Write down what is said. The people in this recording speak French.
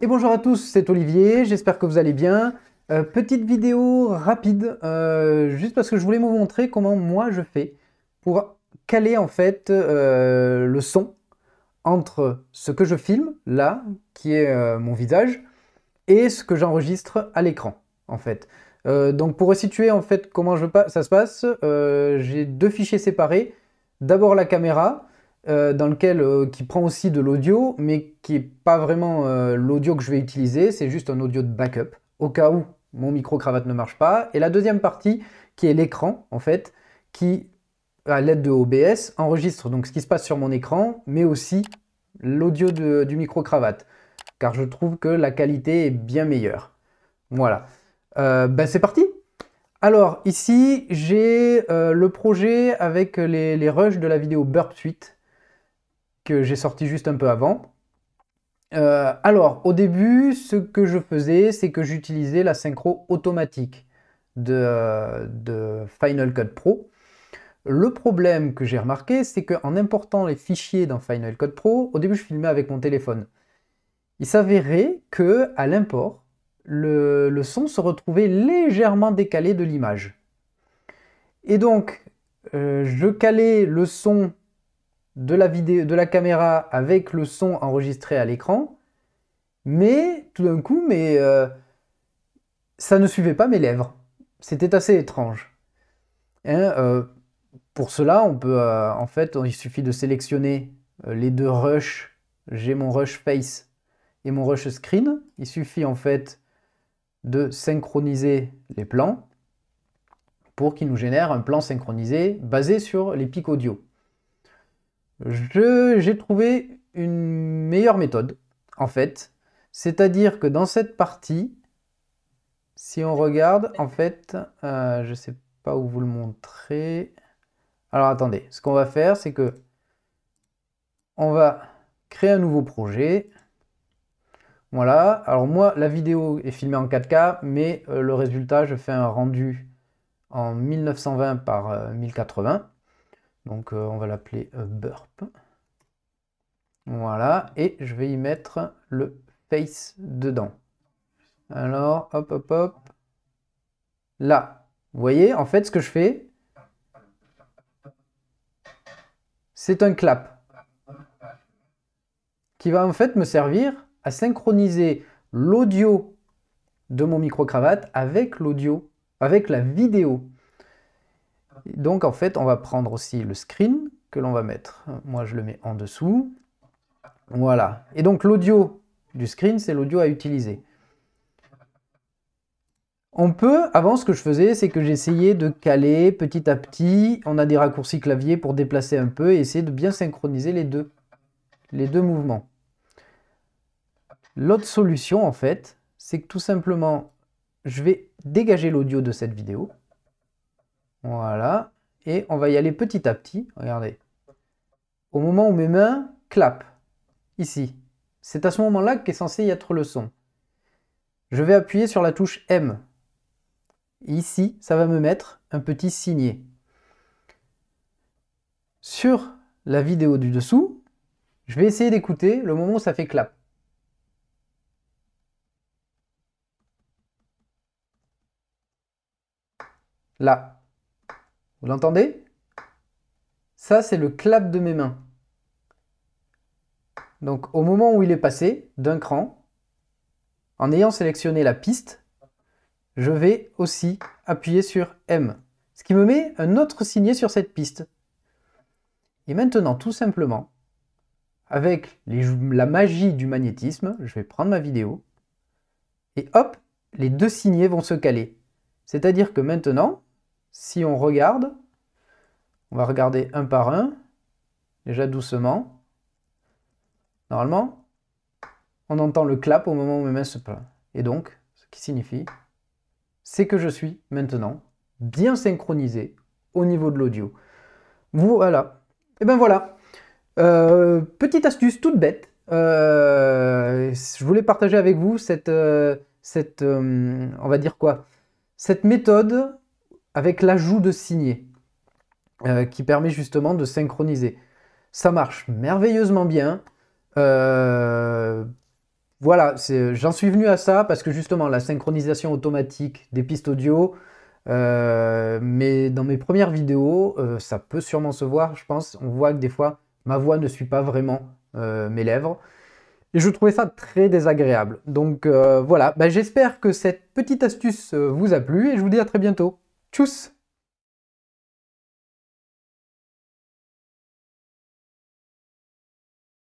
Et bonjour à tous, c'est Olivier, j'espère que vous allez bien. Euh, petite vidéo rapide, euh, juste parce que je voulais vous montrer comment moi je fais pour caler en fait euh, le son entre ce que je filme là, qui est mon visage, et ce que j'enregistre à l'écran en fait. donc pour situer en fait comment je ça se passe, j'ai deux fichiers séparés. D'abord la caméra, euh, dans lequel euh, qui prend aussi de l'audio, mais qui n'est pas vraiment euh, l'audio que je vais utiliser, c'est juste un audio de backup, au cas où mon micro-cravate ne marche pas. Et la deuxième partie, qui est l'écran, en fait, qui, à l'aide de OBS, enregistre donc ce qui se passe sur mon écran, mais aussi l'audio du micro-cravate, car je trouve que la qualité est bien meilleure. Voilà. ben c'est parti alors ici j'ai le projet avec les, les rushs de la vidéo Burp Suite j'ai sorti juste un peu avant. Euh, alors, au début, ce que je faisais, c'est que j'utilisais la synchro automatique de, de, Final Cut Pro. Le problème que j'ai remarqué, c'est qu'en important les fichiers dans Final Cut Pro, au début, je filmais avec mon téléphone. Il s'avérait que à l'import, le, son se retrouvait légèrement décalé de l'image. Et donc, euh, je calais le son de la, vidéo, de la caméra avec le son enregistré à l'écran, mais tout d'un coup, mais, euh, ça ne suivait pas mes lèvres. C'était assez étrange. Hein, euh, pour cela, on peut, euh, en fait, il suffit de sélectionner les deux rush J'ai mon rush face et mon rush screen. Il suffit en fait de synchroniser les plans pour qu'il nous génère un plan synchronisé basé sur les pics audio j'ai trouvé une meilleure méthode, en fait. C'est-à-dire que dans cette partie, si on regarde, en fait, euh, je ne sais pas où vous le montrer. Alors attendez, ce qu'on va faire, c'est que on va créer un nouveau projet. Voilà, alors moi, la vidéo est filmée en 4K, mais euh, le résultat, je fais un rendu en 1920 par 1080. Euh, donc euh, on va l'appeler euh, burp. Voilà, et je vais y mettre le face dedans. Alors, hop, hop, hop. Là, vous voyez, en fait, ce que je fais, c'est un clap qui va en fait me servir à synchroniser l'audio de mon micro-cravate avec l'audio, avec la vidéo. Donc en fait, on va prendre aussi le screen que l'on va mettre. Moi, je le mets en dessous. Voilà. Et donc l'audio du screen, c'est l'audio à utiliser. On peut, avant ce que je faisais, c'est que j'essayais de caler petit à petit, on a des raccourcis clavier pour déplacer un peu et essayer de bien synchroniser les deux, les deux mouvements. L'autre solution en fait, c'est que tout simplement, je vais dégager l'audio de cette vidéo, voilà. Et on va y aller petit à petit. Regardez. Au moment où mes mains clapent, ici, c'est à ce moment-là qu'est censé y être le son. Je vais appuyer sur la touche M. ici, ça va me mettre un petit signé Sur la vidéo du dessous, je vais essayer d'écouter le moment où ça fait clap. Là. Vous l'entendez Ça, c'est le clap de mes mains. Donc au moment où il est passé d'un cran, en ayant sélectionné la piste, je vais aussi appuyer sur M, ce qui me met un autre signet sur cette piste. Et maintenant, tout simplement, avec la magie du magnétisme, je vais prendre ma vidéo, et hop, les deux signets vont se caler. C'est-à-dire que maintenant, si on regarde, on va regarder un par un, déjà doucement. Normalement, on entend le clap au moment où mes mains se plaignent. Et donc, ce qui signifie, c'est que je suis maintenant bien synchronisé au niveau de l'audio. Voilà. Et ben voilà. Euh, petite astuce toute bête. Euh, je voulais partager avec vous cette, euh, cette on va dire quoi, cette méthode avec l'ajout de signer, euh, qui permet justement de synchroniser. Ça marche merveilleusement bien. Euh, voilà, j'en suis venu à ça parce que justement la synchronisation automatique des pistes audio, euh, mais dans mes premières vidéos, ça peut sûrement se voir, je pense. On voit que des fois, ma voix ne suit pas vraiment mes lèvres. Et je trouvais ça très désagréable. Donc voilà, bah, j'espère que cette petite astuce vous a plu et je vous dis à très bientôt. Tschüss!